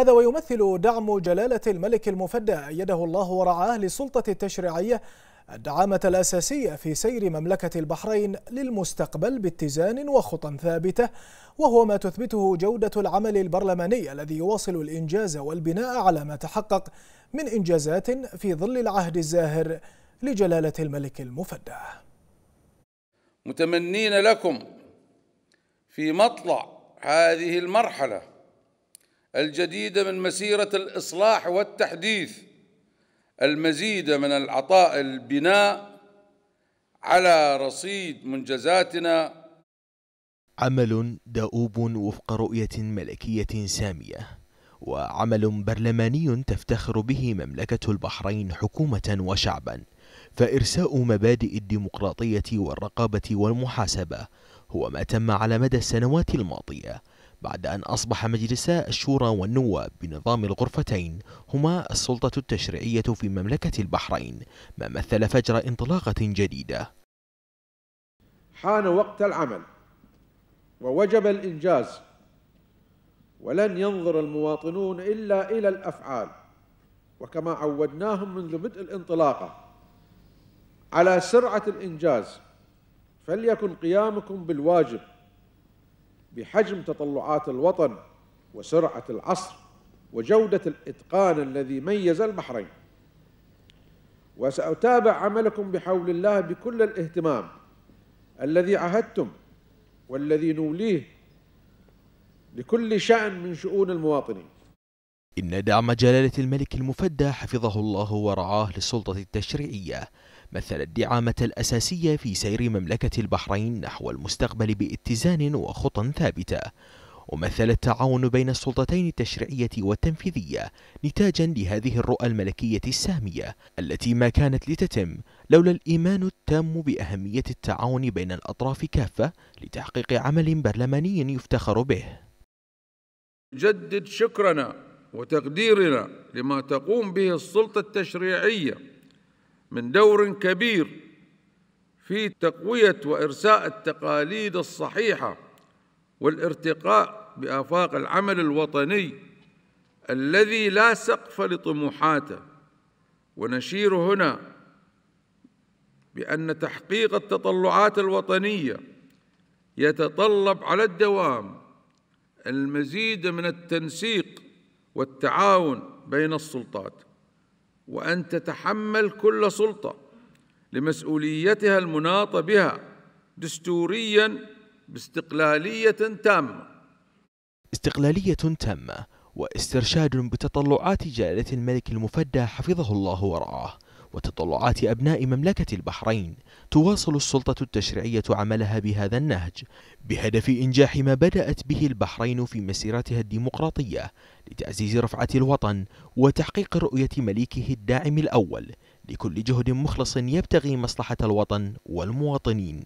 هذا ويمثل دعم جلالة الملك المفدى أيده الله ورعاه للسلطة التشريعية الدعامة الأساسية في سير مملكة البحرين للمستقبل باتزان وخطى ثابتة وهو ما تثبته جودة العمل البرلماني الذي يواصل الإنجاز والبناء على ما تحقق من إنجازات في ظل العهد الزاهر لجلالة الملك المفدى متمنين لكم في مطلع هذه المرحله الجديده من مسيره الاصلاح والتحديث المزيد من العطاء البناء على رصيد منجزاتنا عمل دؤوب وفق رؤيه ملكيه ساميه وعمل برلماني تفتخر به مملكه البحرين حكومه وشعبا فارساء مبادئ الديمقراطيه والرقابه والمحاسبه هو ما تم على مدى السنوات الماضيه بعد أن أصبح مجلسا الشورى والنواب بنظام الغرفتين هما السلطة التشريعية في مملكة البحرين ما مثل فجر انطلاقة جديدة حان وقت العمل ووجب الإنجاز ولن ينظر المواطنون إلا إلى الأفعال وكما عودناهم منذ بدء الانطلاقة على سرعة الإنجاز فليكن قيامكم بالواجب بحجم تطلعات الوطن وسرعة العصر وجودة الإتقان الذي ميز البحرين وسأتابع عملكم بحول الله بكل الاهتمام الذي عهدتم والذي نوليه لكل شأن من شؤون المواطنين إن دعم جلالة الملك المفدى حفظه الله ورعاه للسلطة التشريعية مثل الدعامة الأساسية في سير مملكة البحرين نحو المستقبل باتزان وخطى ثابتة ومثل التعاون بين السلطتين التشريعية والتنفيذية نتاجا لهذه الرؤى الملكية السامية التي ما كانت لتتم لولا الإيمان التام بأهمية التعاون بين الأطراف كافة لتحقيق عمل برلماني يفتخر به جدد شكرنا وتقديرنا لما تقوم به السلطة التشريعية من دور كبير في تقويه وارساء التقاليد الصحيحه والارتقاء بافاق العمل الوطني الذي لا سقف لطموحاته ونشير هنا بان تحقيق التطلعات الوطنيه يتطلب على الدوام المزيد من التنسيق والتعاون بين السلطات وأن تتحمل كل سلطة لمسؤوليتها المناطة بها دستوريا باستقلالية تامة استقلالية تامة واسترشاد بتطلعات جلالة الملك المفدى حفظه الله ورعاه وتطلعات أبناء مملكة البحرين تواصل السلطة التشريعية عملها بهذا النهج بهدف إنجاح ما بدأت به البحرين في مسيرتها الديمقراطية لتعزيز رفعة الوطن وتحقيق رؤية مليكه الداعم الأول لكل جهد مخلص يبتغي مصلحة الوطن والمواطنين